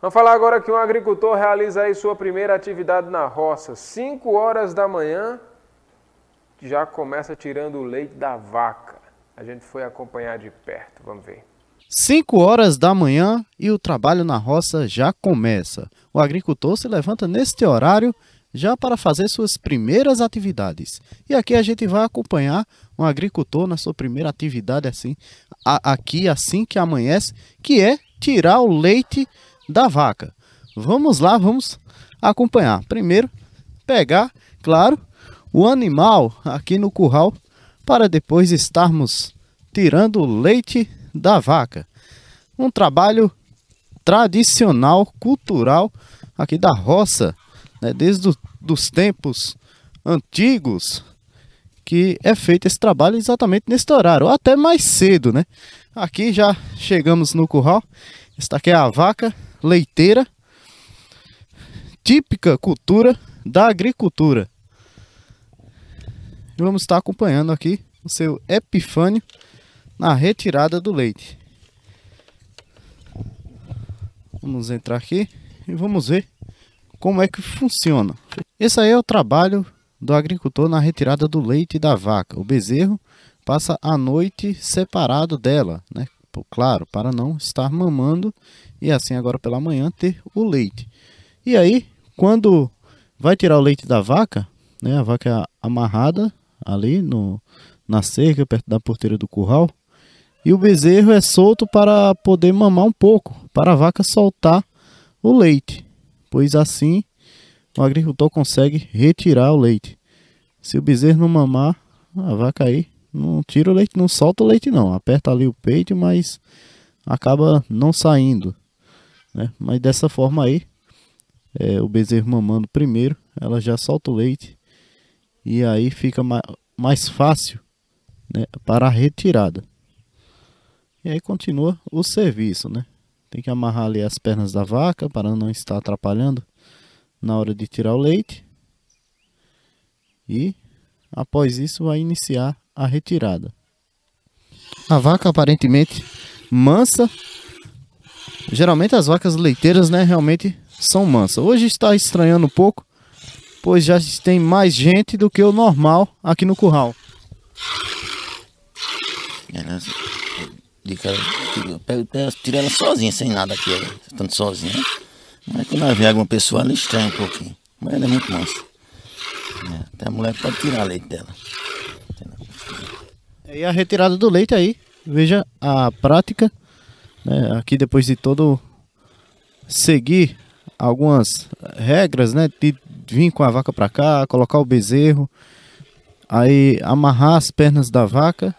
Vamos falar agora que um agricultor realiza aí sua primeira atividade na roça. 5 horas da manhã, já começa tirando o leite da vaca. A gente foi acompanhar de perto, vamos ver. 5 horas da manhã e o trabalho na roça já começa. O agricultor se levanta neste horário já para fazer suas primeiras atividades. E aqui a gente vai acompanhar um agricultor na sua primeira atividade assim, a, aqui assim que amanhece, que é tirar o leite da vaca. Vamos lá, vamos acompanhar. Primeiro, pegar, claro, o animal aqui no curral para depois estarmos tirando o leite da vaca. Um trabalho tradicional, cultural aqui da roça, né, desde os tempos antigos que é feito esse trabalho exatamente nesse horário, ou até mais cedo, né? Aqui já chegamos no curral. Esta aqui é a vaca leiteira, típica cultura da agricultura. vamos estar acompanhando aqui o seu Epifânio na retirada do leite. Vamos entrar aqui e vamos ver como é que funciona. Esse aí é o trabalho do agricultor na retirada do leite da vaca. O bezerro passa a noite separado dela, né, tempo, claro, para não estar mamando e assim agora pela manhã ter o leite. E aí, quando vai tirar o leite da vaca, né, a vaca é amarrada ali no, na cerca, perto da porteira do curral, e o bezerro é solto para poder mamar um pouco, para a vaca soltar o leite, pois assim o agricultor consegue retirar o leite. Se o bezerro não mamar, a vaca aí não tira o leite, não solta o leite não. Aperta ali o peito, mas acaba não saindo. Né? Mas dessa forma aí, é, o bezerro mamando primeiro, ela já solta o leite. E aí fica ma mais fácil né, para a retirada. E aí continua o serviço, né? Tem que amarrar ali as pernas da vaca para não estar atrapalhando na hora de tirar o leite. E após isso vai iniciar a retirada. A vaca aparentemente mansa. Geralmente as vacas leiteiras, né, realmente são mansas. Hoje está estranhando um pouco, pois já tem mais gente do que o normal aqui no curral. Ela, é, né, de pego, ela sozinha, sem nada aqui, tá tanto sozinha. Mas quando ela vê alguma pessoa, ela estranha um pouquinho. Mas ela é muito mansa. É, até a mulher pode tirar leite dela. E a retirada do leite aí, veja a prática, né? aqui depois de todo seguir algumas regras, né? De vir com a vaca para cá, colocar o bezerro, aí amarrar as pernas da vaca.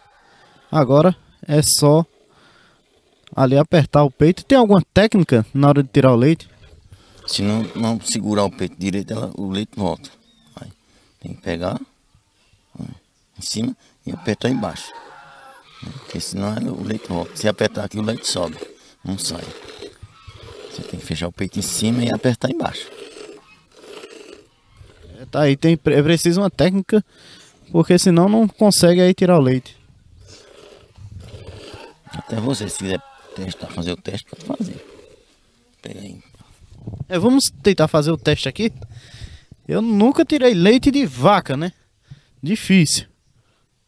Agora é só ali apertar o peito. Tem alguma técnica na hora de tirar o leite? Se não, não segurar o peito direito, ela, o leite volta. Aí, tem que pegar né, em cima e apertar embaixo. Né? Porque senão é o leite volta. Se apertar aqui, o leite sobe, não sai. Você tem que fechar o peito em cima e apertar embaixo. É, tá aí, tem, é preciso uma técnica, porque senão não consegue aí tirar o leite. Até você, se quiser testar, fazer o teste, pode fazer. Pega aí. É, vamos tentar fazer o teste aqui. Eu nunca tirei leite de vaca, né? Difícil.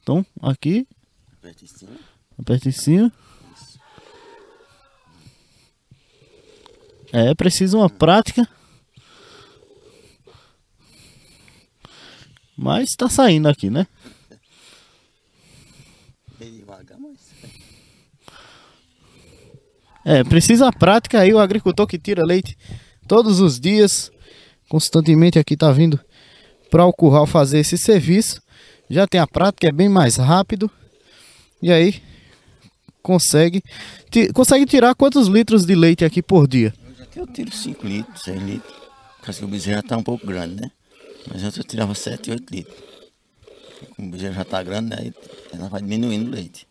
Então, aqui. Aperta em cima. Aperta em cima. É, é precisa uma prática. Mas tá saindo aqui, né? Bem devagar, mas. Tá é, precisa a prática aí, o agricultor que tira leite todos os dias, constantemente aqui tá vindo para o curral fazer esse serviço já tem a prática, é bem mais rápido. E aí consegue, consegue tirar quantos litros de leite aqui por dia? Eu tiro 5 litros, 6 litros. Parece que o bezerro já está um pouco grande, né? Mas antes eu tirava 7, 8 litros. Como o bezerro já está grande, né? Ela vai diminuindo o leite.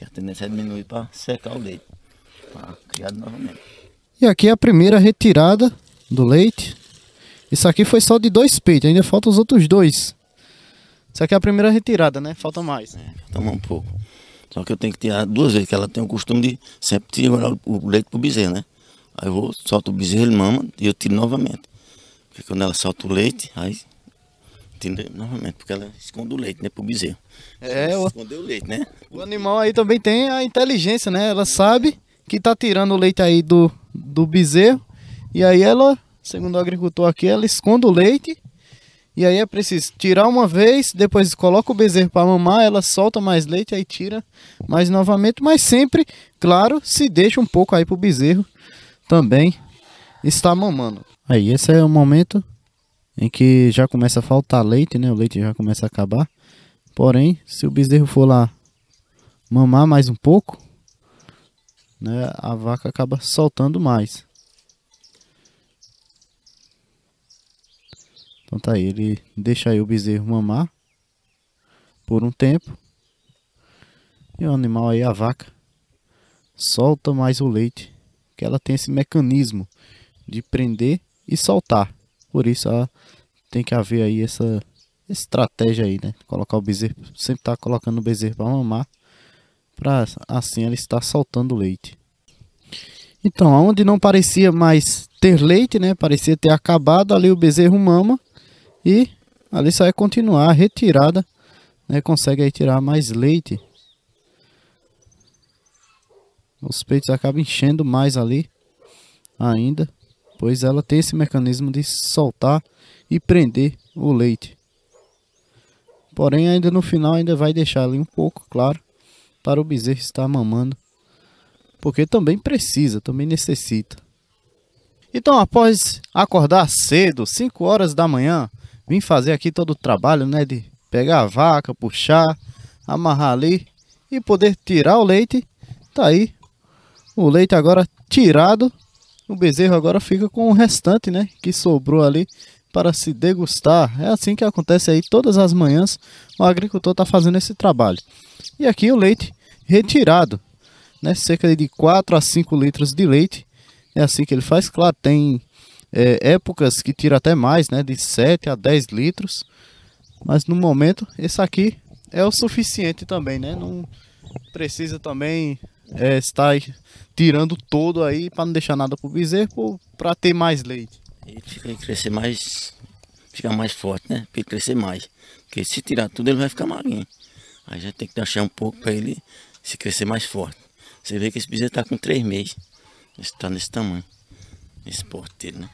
E a tendência é diminuir para secar o leite. Para criar novamente. E aqui é a primeira retirada do leite. Isso aqui foi só de dois peitos, ainda faltam os outros dois. Só que é a primeira retirada, né? Falta mais. É, falta mais um pouco. Só que eu tenho que tirar duas vezes, que ela tem o costume de sempre tirar o leite pro bezerro, né? Aí eu vou, solto o bezerro, ele mama e eu tiro novamente. Porque quando ela solta o leite, aí tiro novamente, porque ela esconde o leite, né, pro bezerro. É, o... escondeu o leite, né? O animal aí também tem a inteligência, né? Ela sabe que tá tirando o leite aí do, do bezerro e aí ela, segundo o agricultor aqui, ela esconde o leite e aí é preciso tirar uma vez, depois coloca o bezerro para mamar, ela solta mais leite, aí tira mais novamente, mas sempre, claro, se deixa um pouco aí pro bezerro também está mamando. Aí esse é o momento em que já começa a faltar leite, né? O leite já começa a acabar. Porém, se o bezerro for lá mamar mais um pouco, né, a vaca acaba soltando mais. Então tá aí, ele deixa aí o bezerro mamar por um tempo. E o animal aí, a vaca, solta mais o leite, que ela tem esse mecanismo de prender e soltar. Por isso ela tem que haver aí essa estratégia aí, né? Colocar o bezerro, sempre tá colocando o bezerro para mamar, para assim ela estar soltando o leite. Então, aonde não parecia mais ter leite, né? Parecia ter acabado, ali o bezerro mama e é a liça vai continuar retirada, né? Consegue aí tirar mais leite. Os peitos acabam enchendo mais ali ainda, pois ela tem esse mecanismo de soltar e prender o leite. Porém, ainda no final ainda vai deixar ali um pouco, claro, para o bezerro estar mamando, porque também precisa, também necessita. Então, após acordar cedo, 5 horas da manhã, Vim fazer aqui todo o trabalho, né? De pegar a vaca, puxar, amarrar ali e poder tirar o leite. Tá aí o leite agora tirado. O bezerro agora fica com o restante, né? Que sobrou ali para se degustar. É assim que acontece aí todas as manhãs. O agricultor está fazendo esse trabalho. E aqui o leite retirado, né? Cerca de 4 a 5 litros de leite. É assim que ele faz. Claro, tem é, épocas que tira até mais, né? De 7 a 10 litros. Mas no momento, esse aqui é o suficiente também, né? Não precisa também é, estar tirando todo aí para não deixar nada pro bezerro para ter mais leite. Ele fica crescer mais, fica mais forte, né? Para crescer mais. Porque se tirar tudo ele vai ficar magrinho. Aí já tem que deixar um pouco para ele se crescer mais forte. Você vê que esse bezerro está com 3 meses. Está nesse tamanho. Esse porteiro, né?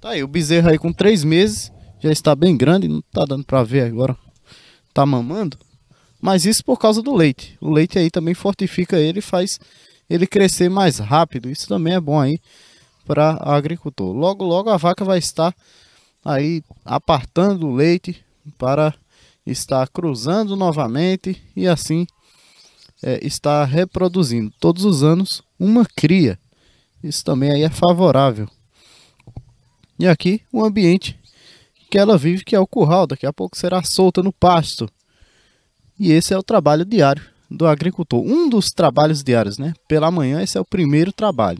Tá aí, o bezerro aí com três meses já está bem grande, não tá dando para ver agora. Tá mamando. Mas isso por causa do leite. O leite aí também fortifica ele e faz ele crescer mais rápido. Isso também é bom aí para agricultor. Logo, logo a vaca vai estar aí apartando o leite para estar cruzando novamente e assim é, estar reproduzindo todos os anos uma cria. Isso também aí é favorável. E aqui o ambiente que ela vive, que é o curral, daqui a pouco será solta no pasto. E esse é o trabalho diário do agricultor. Um dos trabalhos diários, né? Pela manhã, esse é o primeiro trabalho.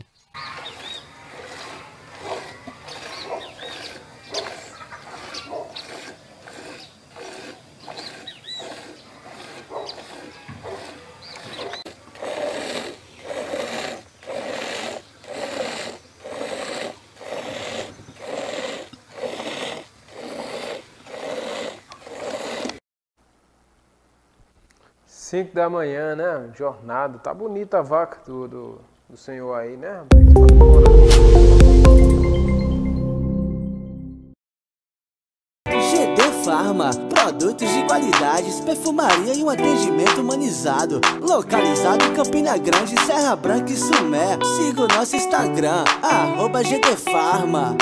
5 da manhã, né? Jornada. Tá bonita a vaca do, do, do senhor aí, né? Tá né? GD Farma, produtos de qualidades, perfumaria e um atendimento humanizado. Localizado em Campina Grande, Serra Branca e Sumé. Siga o nosso Instagram, arroba GD Farma.